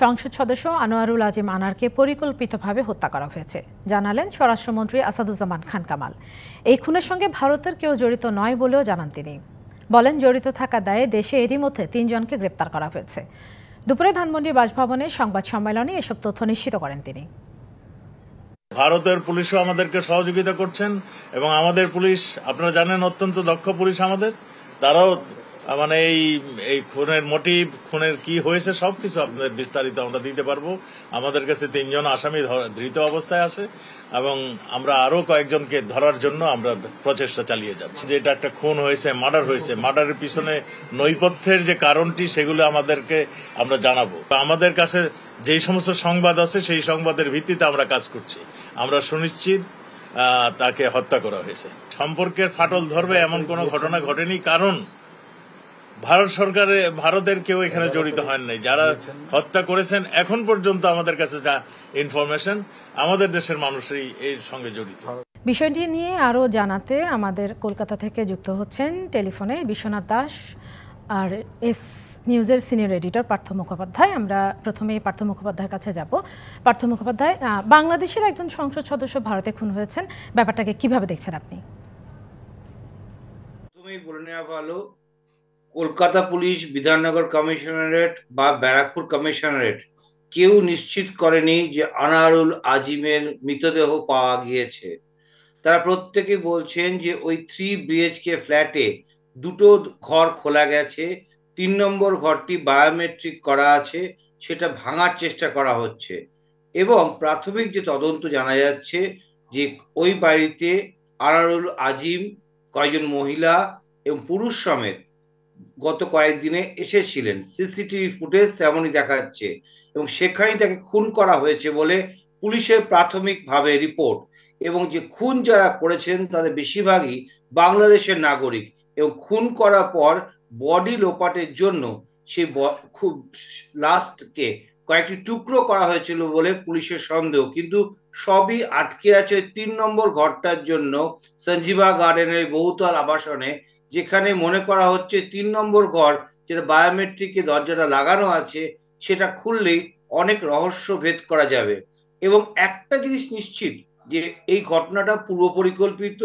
সংসদ সদস্য আনোয়ারুল আজিম আনারকে পরিকল্পিতভাবে হত্যা করা হয়েছে জানালেন স্বরাষ্ট্রমন্ত্রী আসাদুজ্জামান খান কামাল এই খুনের সঙ্গে ভারতের কেউ জড়িত নয় বলেও জানান তিনি বলেন জড়িত থাকা দায়ে দেশে এরই মধ্যে তিনজনকে গ্রেপ্তার করা হয়েছে দুপুরে ধানমন্ডি বাসভবনে সংবাদ সম্মেলনে এসব তথ্য নিশ্চিত করেন তিনি ভারতের পুলিশও আমাদেরকে সহযোগিতা করছেন এবং আমাদের পুলিশ আপনারা জানেন অত্যন্ত দক্ষ পুলিশ আমাদের তারাও মানে এই এই খুনের মোটিভ খুনের কি হয়েছে সবকিছু আপনাদের বিস্তারিত আমরা দিতে পারবো আমাদের কাছে তিনজন আসামি ধৃত অবস্থায় আছে এবং আমরা আরো কয়েকজনকে ধরার জন্য আমরা প্রচেষ্টা চালিয়ে যাচ্ছি যে এটা একটা খুন হয়েছে মার্ডার হয়েছে মার্ডারের পিছনে নৈপথ্যের যে কারণটি সেগুলো আমাদেরকে আমরা জানাবো আমাদের কাছে যে সমস্ত সংবাদ আছে সেই সংবাদের ভিত্তিতে আমরা কাজ করছি আমরা সুনিশ্চিত তাকে হত্যা করা হয়েছে সম্পর্কের ফাটল ধরবে এমন কোনো ঘটনা ঘটেনি কারণ ভারত সরকারে ভারতের কেউ এখানে জড়িত হন নাই যারা হত্যা করেছেন এখন পর্যন্ত আমাদের কাছে যা ইনফরমেশন আমাদের দেশের মানুষই এর সঙ্গে জড়িত বিষয়টি নিয়ে আরও জানাতে আমাদের কলকাতা থেকে যুক্ত হচ্ছেন টেলিফোনে বিশ্বনাথ দাস আর এস নিউজের সিনিয়র এডিটর পার্থ মুখোপাধ্যায় আমরা প্রথমে পার্থ মুখোপাধ্যায়ের কাছে যাব পার্থ মুখোপাধ্যায় বাংলাদেশের একজন সংসদ সদস্য ভারতে খুন হয়েছেন ব্যাপারটাকে কিভাবে দেখছেন আপনি বলে নেওয়া ভালো কলকাতা পুলিশ বিধাননগর কমিশনারেট বা ব্যারাকপুর কমিশনারেট কেউ নিশ্চিত করেনি যে আনারুল আজিমের মৃতদেহ পাওয়া গিয়েছে তারা প্রত্যেকে বলছেন যে ওই থ্রি বিএইচকে ফ্ল্যাটে দুটো ঘর খোলা গেছে তিন নম্বর ঘরটি বায়োমেট্রিক করা আছে সেটা ভাঙার চেষ্টা করা হচ্ছে এবং প্রাথমিক যে তদন্ত জানা যাচ্ছে যে ওই বাড়িতে আনারুল আজিম কয়েকজন মহিলা এবং পুরুষ সমেত গত কয়েকদিনে এসেছিলেন সিসিটিভি ফুটেজ তেমনই দেখা যাচ্ছে এবং সেখানেই তাকে খুন করা হয়েছে বলে পুলিশের প্রাথমিকভাবে রিপোর্ট এবং যে খুন যারা করেছেন তাদের বেশিরভাগই বাংলাদেশের নাগরিক এবং খুন করার পর বডি লোপাটের জন্য সেই খুব লাস্টকে কয়েকটি টুকরো করা হয়েছিল বলে পুলিশের সন্দেহ কিন্তু সবই আটকে আছে তিন নম্বর ঘরটার জন্য সঞ্জীবা গার্ডেনের বহুতল আবাসনে যেখানে মনে করা হচ্ছে তিন নম্বর ঘর যেটা বায়োমেট্রিকে দরজাটা লাগানো আছে সেটা খুললেই অনেক রহস্য ভেদ করা যাবে এবং একটা জিনিস নিশ্চিত যে এই ঘটনাটা পূর্ব পরিকল্পিত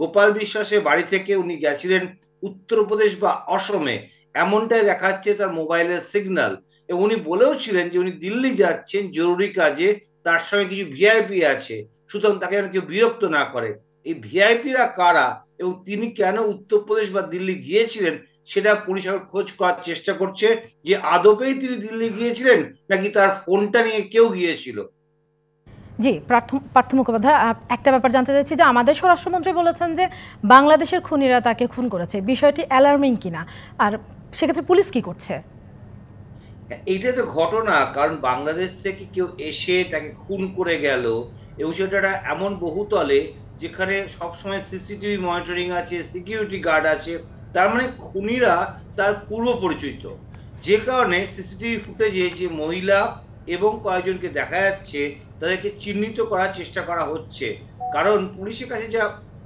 গোপাল বিশ্বাসের বাড়ি থেকে উনি গেছিলেন উত্তরপ্রদেশ বা অসমে এমনটাই দেখাচ্ছে তার মোবাইলের সিগন্যাল এবং উনি বলেও ছিলেন যে উনি দিল্লি যাচ্ছেন জরুরি কাজে তার সঙ্গে কিছু ভিআইপি আছে সুতরাং তাকে যেন কেউ বিরক্ত না করে এই ভিআইপিরা কারা এবং তিনি কেন উত্তরপ্রদেশ বা দিল্লি গিয়েছিলেন সেটা পুলিশ খোঁজ করার চেষ্টা করছে যে আদপেই তিনি দিল্লি গিয়েছিলেন নাকি তার ফোনটা নিয়ে কেউ গিয়েছিল জি পার্থ মুখোপাধ্যায় একটা ব্যাপার জানতে চাইছি যে আমাদের স্বরাষ্ট্রমন্ত্রী বলেছেন যে বাংলাদেশের খুনিরা তাকে খুন করেছে বিষয়টি অ্যালার্মিং কিনা আর সেক্ষেত্রে পুলিশ কি করছে এইটা তো ঘটনা কারণ বাংলাদেশ থেকে কেউ এসে তাকে খুন করে গেল এবং সেটা এমন বহুতলে যেখানে সবসময় সিসিটিভি মনিটরিং আছে সিকিউরিটি গার্ড আছে তার মানে খুনিরা তার পূর্ব পরিচিত যে কারণে সিসিটিভি ফুটেজে যে মহিলা এবং কয়েকজনকে দেখা যাচ্ছে তাদেরকে চিহ্নিত করার চেষ্টা করা হচ্ছে কারণ পুলিশের কাছে যা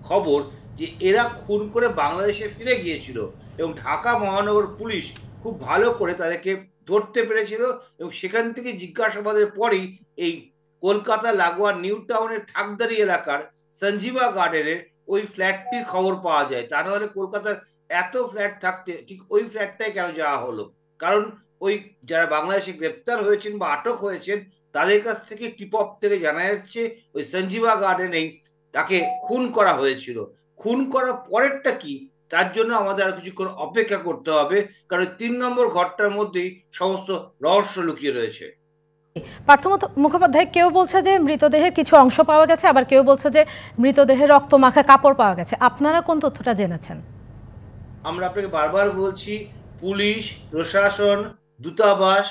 খবর যে এরা খুন করে বাংলাদেশে ফিরে গিয়েছিল এবং ঢাকা মহানগর পুলিশ খুব ভালো করে তাদেরকে ধরতে পেরেছিল এবং সেখান থেকে জিজ্ঞাসাবাদের পরই এই কলকাতা লাগোয়া নিউ টাউনের থাকদারি এলাকার সঞ্জীবা গার্ডেনের ওই ফ্ল্যাটটির খবর পাওয়া যায় তা নাহলে কলকাতার এত ফ্ল্যাট থাকতে ঠিক ওই ফ্ল্যাটটাই কেন যাওয়া হলো কারণ ওই যারা বাংলাদেশে গ্রেপ্তার হয়েছেন বা আটক হয়েছেন তাদের কাছ থেকে টিপপ থেকে জানা যাচ্ছে ওই সঞ্জীবা গার্ডেনেই তাকে খুন করা হয়েছিল খুন করার পরেরটা কি তার জন্য আমাদের আর কিছুক্ষণ অপেক্ষা করতে হবে কারণ তিন নম্বর ঘরটার মধ্যেই সমস্ত রহস্য লুকিয়ে রয়েছে পার্থ মুখোপাধ্যায় কেউ বলছে যে মৃতদেহে কিছু অংশ পাওয়া গেছে আবার কেউ বলছে যে মৃতদেহে রক্ত মাখা কাপড় পাওয়া গেছে আপনারা কোন তথ্যটা জেনেছেন আমরা আপনাকে বারবার বলছি পুলিশ প্রশাসন দূতাবাস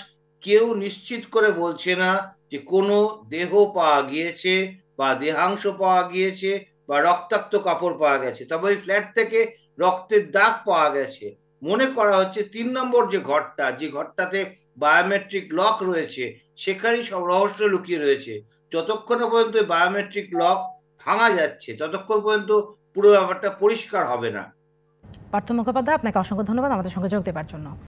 কেউ নিশ্চিত করে বলছে না যে কোনো দেহ পাওয়া গিয়েছে বা দেহাংশ পাওয়া গিয়েছে বা রক্তাক্ত কাপড় পাওয়া গেছে তবে ওই ফ্ল্যাট থেকে রক্তের দাগ পাওয়া গেছে মনে করা হচ্ছে তিন নম্বর যে ঘরটা যে ঘরটাতে বায়োমেট্রিক লক রয়েছে সেখানেই সব রহস্য লুকিয়ে রয়েছে যতক্ষণ পর্যন্ত বায়োমেট্রিক লক ভাঙা যাচ্ছে ততক্ষণ পর্যন্ত পুরো ব্যাপারটা পরিষ্কার হবে না পার্থ মুখোপাধ্যায় আপনাকে অসংখ্য ধন্যবাদ আমাদের সঙ্গে যোগ দেওয়ার জন্য